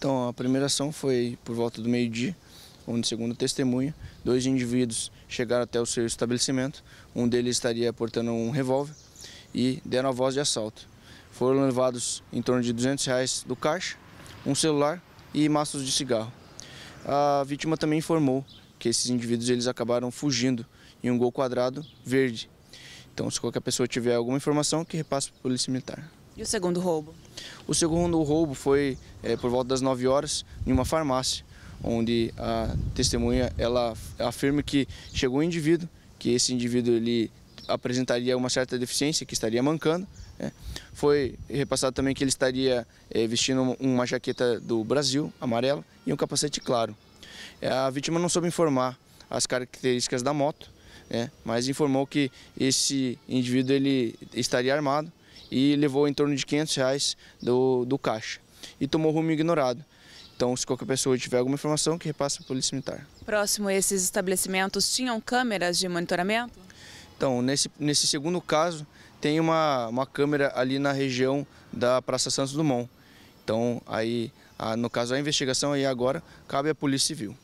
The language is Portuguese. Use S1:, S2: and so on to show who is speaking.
S1: Então a primeira ação foi por volta do meio-dia, onde, segundo testemunha, dois indivíduos chegaram até o seu estabelecimento, um deles estaria portando um revólver e deram a voz de assalto. Foram levados em torno de 200 reais do caixa, um celular e maços de cigarro. A vítima também informou que esses indivíduos eles acabaram fugindo em um gol quadrado verde. Então, se qualquer pessoa tiver alguma informação, que repasse para a Polícia Militar. E o segundo roubo? O segundo roubo foi é, por volta das 9 horas em uma farmácia, onde a testemunha ela afirma que chegou um indivíduo, que esse indivíduo ele apresentaria uma certa deficiência, que estaria mancando. Né? Foi repassado também que ele estaria é, vestindo uma jaqueta do Brasil, amarela, e um capacete claro. Eh, a vítima não soube informar as características da moto, né? mas informou que esse indivíduo ele estaria armado e levou em torno de 500 reais do, do caixa e tomou rumo ignorado. Então, se qualquer pessoa tiver alguma informação, que repasse para a Polícia Militar.
S2: Próximo a esses estabelecimentos, tinham câmeras de monitoramento?
S1: Então, nesse, nesse segundo caso, tem uma, uma câmera ali na região da Praça Santos Dumont. Então, aí, a, no caso, a investigação aí agora cabe à Polícia Civil.